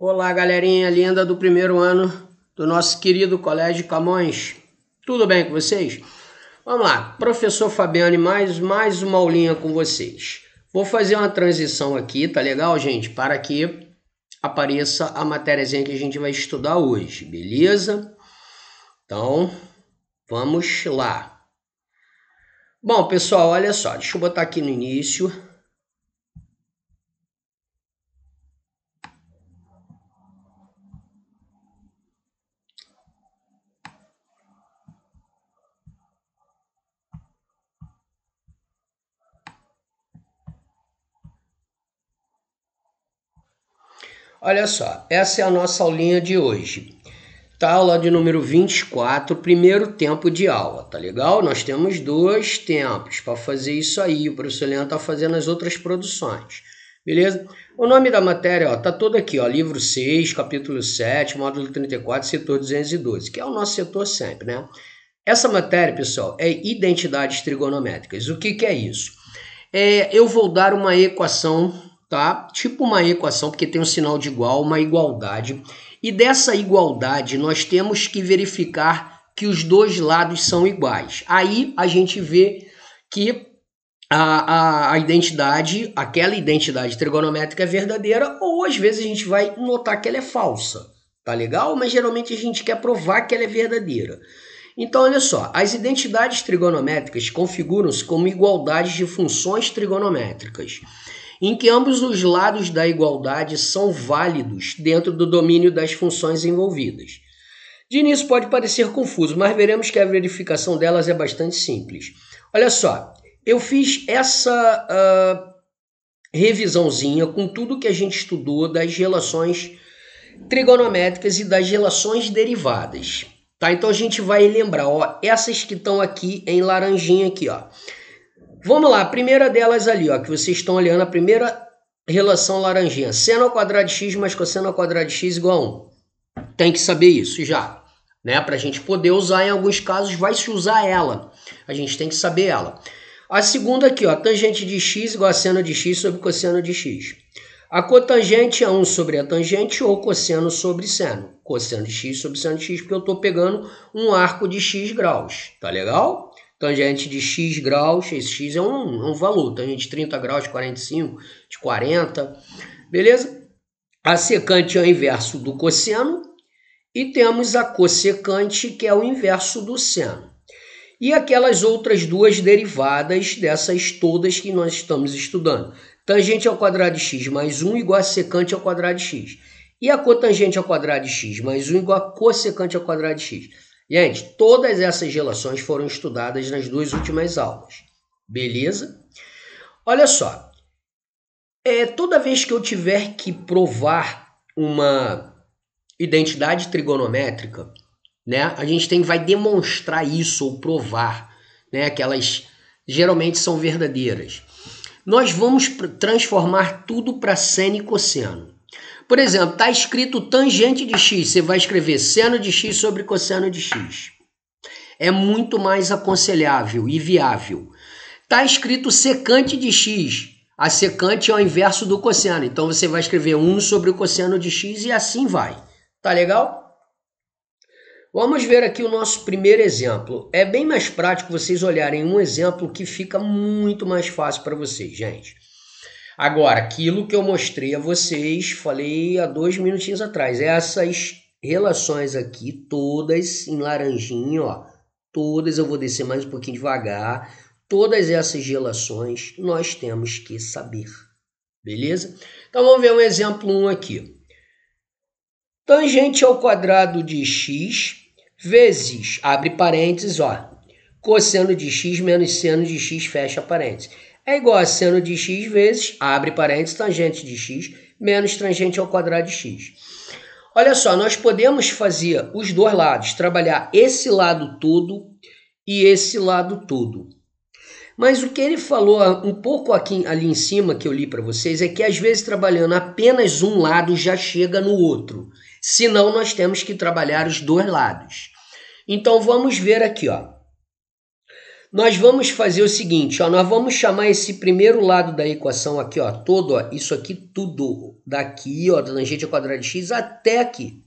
Olá, galerinha linda do primeiro ano do nosso querido Colégio Camões. Tudo bem com vocês? Vamos lá, professor Fabiano, mais, mais uma aulinha com vocês. Vou fazer uma transição aqui, tá legal, gente? Para que apareça a matériazinha que a gente vai estudar hoje, beleza? Então, vamos lá. Bom, pessoal, olha só, deixa eu botar aqui no início Olha só, essa é a nossa aulinha de hoje. Tá aula de número 24, primeiro tempo de aula, tá legal? Nós temos dois tempos para fazer isso aí. O professor Leandro tá fazendo as outras produções. Beleza? O nome da matéria, ó, tá todo aqui, ó, livro 6, capítulo 7, módulo 34, setor 212, que é o nosso setor sempre, né? Essa matéria, pessoal, é identidades trigonométricas. O que que é isso? É, eu vou dar uma equação tá? Tipo uma equação, porque tem um sinal de igual, uma igualdade. E dessa igualdade nós temos que verificar que os dois lados são iguais. Aí a gente vê que a, a, a, identidade, aquela identidade trigonométrica é verdadeira, ou às vezes a gente vai notar que ela é falsa, tá legal? Mas geralmente a gente quer provar que ela é verdadeira. Então, olha só, as identidades trigonométricas configuram-se como igualdades de funções trigonométricas em que ambos os lados da igualdade são válidos dentro do domínio das funções envolvidas. De início pode parecer confuso, mas veremos que a verificação delas é bastante simples. Olha só, eu fiz essa uh, revisãozinha com tudo que a gente estudou das relações trigonométricas e das relações derivadas. Tá? Então a gente vai lembrar, ó, essas que estão aqui em laranjinha aqui, ó. Vamos lá, a primeira delas ali, ó, que vocês estão olhando, a primeira relação laranjinha. Seno ao quadrado de x mais cosseno ao quadrado de x igual a 1. Tem que saber isso já, né? Para a gente poder usar, em alguns casos, vai se usar ela. A gente tem que saber ela. A segunda aqui, ó, tangente de x igual a seno de x sobre cosseno de x. A cotangente é 1 sobre a tangente ou cosseno sobre seno. Cosseno de x sobre seno de x, porque eu estou pegando um arco de x graus, tá legal? tangente então, de x graus, esse x é um, é um valor, tangente então, de 30 graus, de 45, de 40, beleza? A secante é o inverso do cosseno e temos a cossecante, que é o inverso do seno. E aquelas outras duas derivadas dessas todas que nós estamos estudando. Tangente ao quadrado de x mais 1 igual a secante ao quadrado de x. E a cotangente ao quadrado de x mais 1 igual a cossecante ao quadrado de x. Gente, todas essas relações foram estudadas nas duas últimas aulas, beleza? Olha só, é, toda vez que eu tiver que provar uma identidade trigonométrica, né, a gente tem, vai demonstrar isso ou provar, né, que elas geralmente são verdadeiras. Nós vamos transformar tudo para seno e cosseno. Por exemplo, está escrito tangente de x, você vai escrever seno de x sobre cosseno de x. É muito mais aconselhável e viável. Está escrito secante de x, a secante é o inverso do cosseno, então você vai escrever 1 sobre o cosseno de x e assim vai. Tá legal? Vamos ver aqui o nosso primeiro exemplo. É bem mais prático vocês olharem um exemplo que fica muito mais fácil para vocês, gente. Agora, aquilo que eu mostrei a vocês, falei há dois minutinhos atrás, essas relações aqui, todas em laranjinho, ó, todas, eu vou descer mais um pouquinho devagar, todas essas relações nós temos que saber, beleza? Então vamos ver um exemplo 1 um aqui. Tangente ao quadrado de x vezes, abre parênteses, ó, cosseno de x menos seno de x, fecha parênteses é igual a seno de x vezes, abre parênteses, tangente de x, menos tangente ao quadrado de x. Olha só, nós podemos fazer os dois lados, trabalhar esse lado todo e esse lado todo. Mas o que ele falou um pouco aqui ali em cima que eu li para vocês é que às vezes trabalhando apenas um lado já chega no outro. Senão nós temos que trabalhar os dois lados. Então vamos ver aqui, ó. Nós vamos fazer o seguinte, ó, nós vamos chamar esse primeiro lado da equação aqui, ó, todo, ó, isso aqui tudo, daqui, ó, da tangente ao quadrado de x até aqui,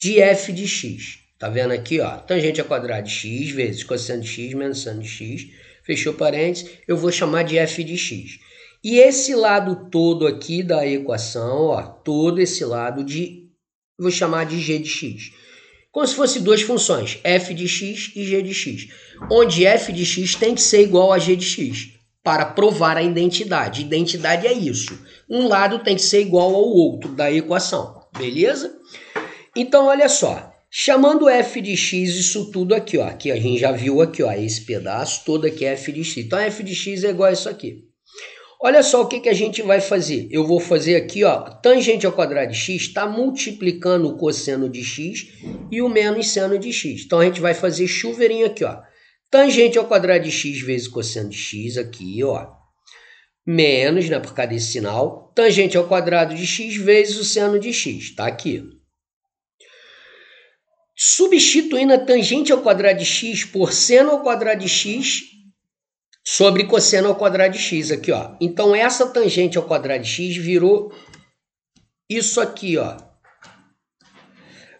de f de x. Tá vendo aqui, ó, tangente ao quadrado de x vezes cosseno de x menos seno de x, fechou parênteses, eu vou chamar de f de x. E esse lado todo aqui da equação, ó, todo esse lado de, vou chamar de g de x como se fosse duas funções, f de x e g de x, onde f de x tem que ser igual a g de x para provar a identidade. Identidade é isso. Um lado tem que ser igual ao outro da equação, beleza? Então, olha só. Chamando f de x isso tudo aqui, ó, que a gente já viu aqui, ó, esse pedaço todo aqui é f de x. Então, f de x é igual a isso aqui. Olha só o que, que a gente vai fazer. Eu vou fazer aqui, ó, tangente ao quadrado de x está multiplicando o cosseno de x e o menos seno de x. Então a gente vai fazer chuveirinho aqui, ó. Tangente ao quadrado de x vezes cosseno de x aqui, ó. Menos, né, por causa desse sinal. Tangente ao quadrado de x vezes o seno de x, tá aqui. Substituindo a tangente ao quadrado de x por seno ao quadrado de x, sobre cosseno ao quadrado de x aqui, ó. Então essa tangente ao quadrado de x virou isso aqui, ó.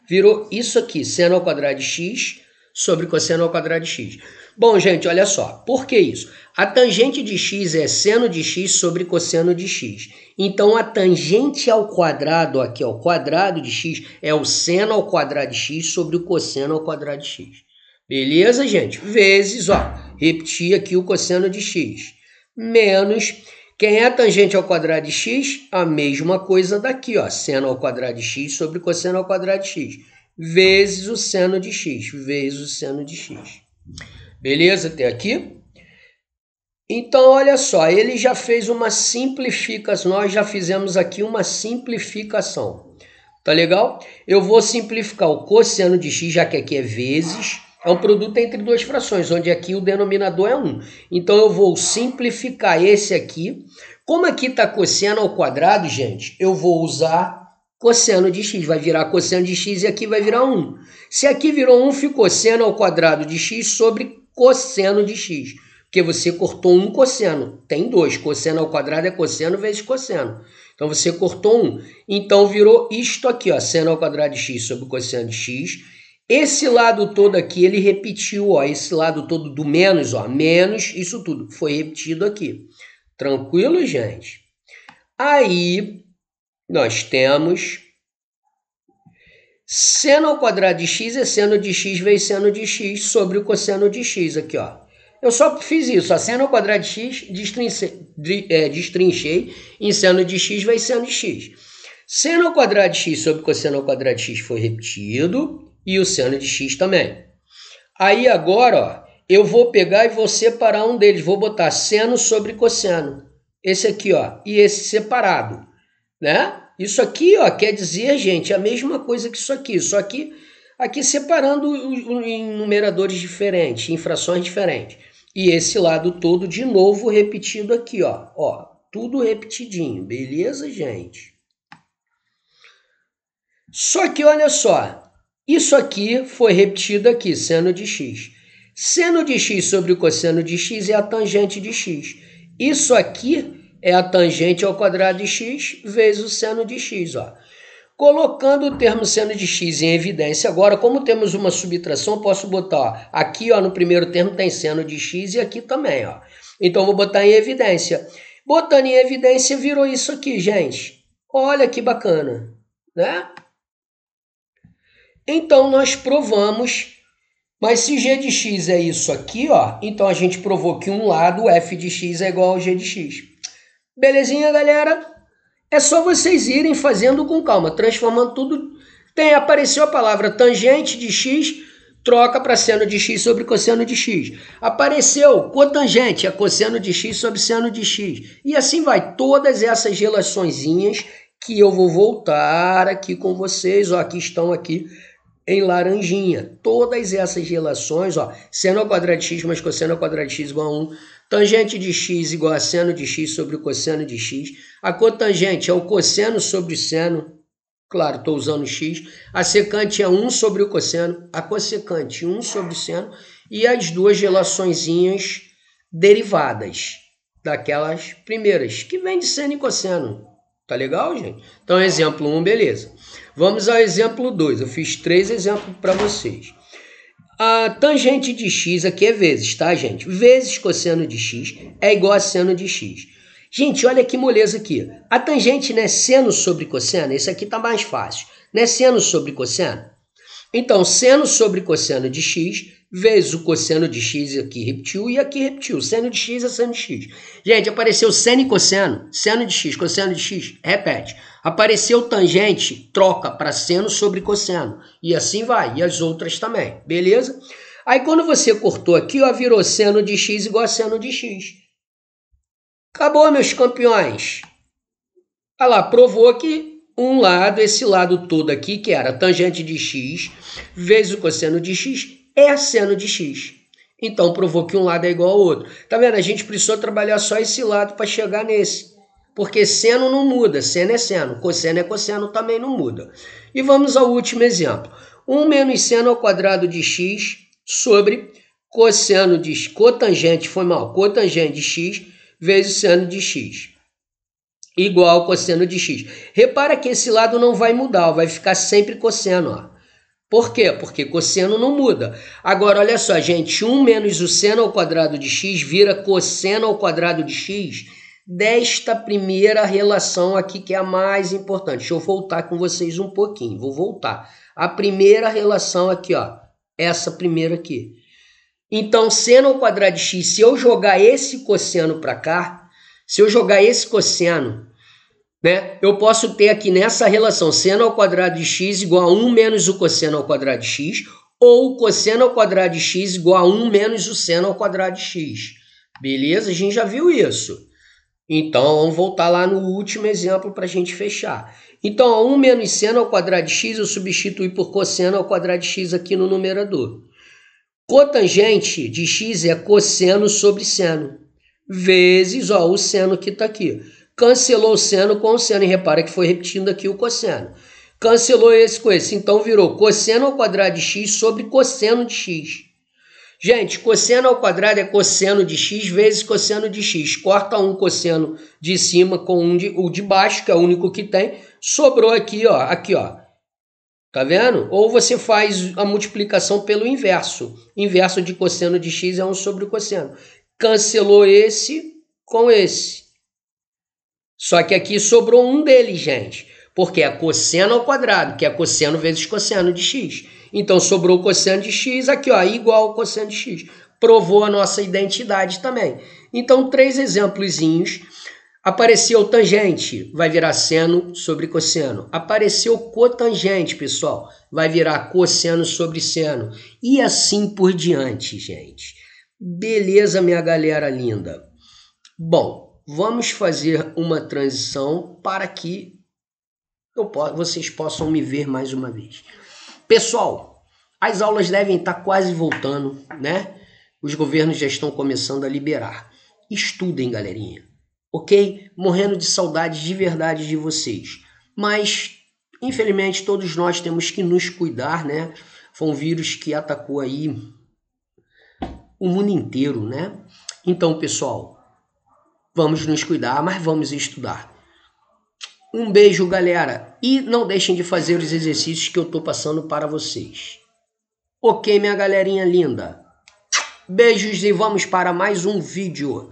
Virou isso aqui, seno ao quadrado de x sobre cosseno ao quadrado de x. Bom, gente, olha só. Por que isso? A tangente de x é seno de x sobre cosseno de x. Então, a tangente ao quadrado, aqui ao quadrado de x, é o seno ao quadrado de x sobre o cosseno ao quadrado de x. Beleza, gente? Vezes, ó, repetir aqui o cosseno de x. Menos, quem é tangente ao quadrado de x? A mesma coisa daqui, ó, seno ao quadrado de x sobre cosseno ao quadrado de x. Vezes o seno de x, vezes o seno de x. Beleza até aqui? Então, olha só, ele já fez uma simplificação, nós já fizemos aqui uma simplificação. Tá legal? Eu vou simplificar o cosseno de x, já que aqui é vezes, é um produto entre duas frações, onde aqui o denominador é 1. Então eu vou simplificar esse aqui. Como aqui está cosseno ao quadrado, gente, eu vou usar cosseno de x. Vai virar cosseno de x e aqui vai virar 1. Se aqui virou 1, ficou seno ao quadrado de x sobre cosseno de x. Porque você cortou um cosseno. Tem dois. Cosseno ao quadrado é cosseno vezes cosseno. Então você cortou um. Então virou isto aqui, ó. Seno ao quadrado de x sobre cosseno de x esse lado todo aqui, ele repetiu, ó, esse lado todo do menos, ó, menos, isso tudo foi repetido aqui. Tranquilo, gente? Aí, nós temos seno ao quadrado de x é seno de x vezes seno de x sobre o cosseno de x, aqui, ó. Eu só fiz isso, a seno ao quadrado de x, destrinchei, é, destrinchei em seno de x vezes seno de x. Seno ao quadrado de x sobre cosseno ao quadrado de x foi repetido e o seno é de x também. Aí agora, ó, eu vou pegar e vou separar um deles, vou botar seno sobre cosseno. Esse aqui, ó, e esse separado, né? Isso aqui, ó, quer dizer, gente, é a mesma coisa que isso aqui, só que aqui separando em numeradores diferentes, em frações diferentes. E esse lado todo de novo repetido aqui, ó, ó, tudo repetidinho, beleza, gente? Só que olha só, isso aqui foi repetido aqui, seno de x. Seno de x sobre o cosseno de x é a tangente de x. Isso aqui é a tangente ao quadrado de x vezes o seno de x. Ó. Colocando o termo seno de x em evidência, agora, como temos uma subtração, posso botar ó, aqui ó, no primeiro termo tem seno de x e aqui também. Ó. Então, vou botar em evidência. Botando em evidência, virou isso aqui, gente. Olha que bacana, né? Então nós provamos, mas se g de x é isso aqui, ó, então a gente provou que um lado f de x é igual ao g de x. Belezinha, galera? É só vocês irem fazendo com calma, transformando tudo. Tem apareceu a palavra tangente de x, troca para seno de x sobre cosseno de x. Apareceu cotangente, é cosseno de x sobre seno de x. E assim vai todas essas relaçõezinhas que eu vou voltar aqui com vocês, ó, aqui estão aqui em laranjinha. Todas essas relações, ó, seno ao quadrado de x mais cosseno ao quadrado de x igual a 1, tangente de x igual a seno de x sobre o cosseno de x, a cotangente é o cosseno sobre o seno, claro, estou usando x, a secante é 1 sobre o cosseno, a cossecante 1 sobre o seno, e as duas relaçõezinhas derivadas daquelas primeiras, que vem de seno e cosseno. Tá legal, gente? Então, exemplo 1, beleza. Vamos ao exemplo 2. Eu fiz três exemplos para vocês. A tangente de x aqui é vezes, tá, gente? Vezes cosseno de x é igual a seno de x. Gente, olha que moleza aqui. A tangente, é seno sobre cosseno, esse aqui tá mais fácil. É seno sobre cosseno? Então, seno sobre cosseno de x vezes o cosseno de x aqui repetiu e aqui repetiu. Seno de x é seno de x. Gente, apareceu seno e cosseno. Seno de x, cosseno de x, repete. Apareceu tangente, troca para seno sobre cosseno. E assim vai. E as outras também. Beleza? Aí quando você cortou aqui, ó, virou seno de x igual a seno de x. Acabou, meus campeões. Olha lá, provou que um lado, esse lado todo aqui, que era tangente de x, vezes o cosseno de x, é seno de x. Então provou que um lado é igual ao outro. Tá vendo? A gente precisou trabalhar só esse lado para chegar nesse. Porque seno não muda, seno é seno, cosseno é cosseno, também não muda. E vamos ao último exemplo. 1 menos seno ao quadrado de x sobre cosseno de cotangente, foi mal, cotangente de x vezes seno de x igual ao cosseno de x. Repara que esse lado não vai mudar, vai ficar sempre cosseno. Ó. Por quê? Porque cosseno não muda. Agora, olha só, gente, 1 menos o seno ao quadrado de x vira cosseno ao quadrado de x desta primeira relação aqui, que é a mais importante. Deixa eu voltar com vocês um pouquinho, vou voltar. A primeira relação aqui, ó, essa primeira aqui. Então, seno ao quadrado de x, se eu jogar esse cosseno para cá, se eu jogar esse cosseno, né, eu posso ter aqui nessa relação seno ao quadrado de x igual a 1 menos o cosseno ao quadrado de x, ou o cosseno ao quadrado de x igual a 1 menos o seno ao quadrado de x. Beleza? A gente já viu isso. Então, vamos voltar lá no último exemplo para a gente fechar. Então, 1 menos seno ao quadrado de x eu substituí por cosseno ao quadrado de x aqui no numerador. Cotangente de x é cosseno sobre seno, vezes ó, o seno que está aqui. Cancelou o seno com o seno, e repara que foi repetindo aqui o cosseno. Cancelou esse com esse, então virou cosseno ao quadrado de x sobre cosseno de x. Gente, cosseno ao quadrado é cosseno de x vezes cosseno de x. Corta um cosseno de cima com um de, o de baixo, que é o único que tem. Sobrou aqui, ó, aqui, ó. Tá vendo? Ou você faz a multiplicação pelo inverso. Inverso de cosseno de x é 1 sobre o cosseno. Cancelou esse com esse. Só que aqui sobrou um deles, gente. Porque é cosseno ao quadrado, que é cosseno vezes cosseno de x. Então sobrou o cosseno de x, aqui ó, igual ao cosseno de x. Provou a nossa identidade também. Então, três exemplozinhos. Apareceu tangente, vai virar seno sobre cosseno. Apareceu cotangente, pessoal, vai virar cosseno sobre seno. E assim por diante, gente. Beleza, minha galera linda? Bom, vamos fazer uma transição para que eu, vocês possam me ver mais uma vez. Pessoal, as aulas devem estar quase voltando, né? Os governos já estão começando a liberar. Estudem, galerinha, ok? Morrendo de saudade de verdade de vocês. Mas, infelizmente, todos nós temos que nos cuidar, né? Foi um vírus que atacou aí o mundo inteiro, né? Então, pessoal, vamos nos cuidar, mas vamos estudar. Um beijo, galera, e não deixem de fazer os exercícios que eu estou passando para vocês. Ok, minha galerinha linda? Beijos e vamos para mais um vídeo,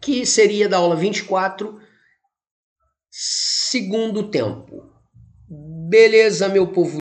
que seria da aula 24, segundo tempo. Beleza, meu povo?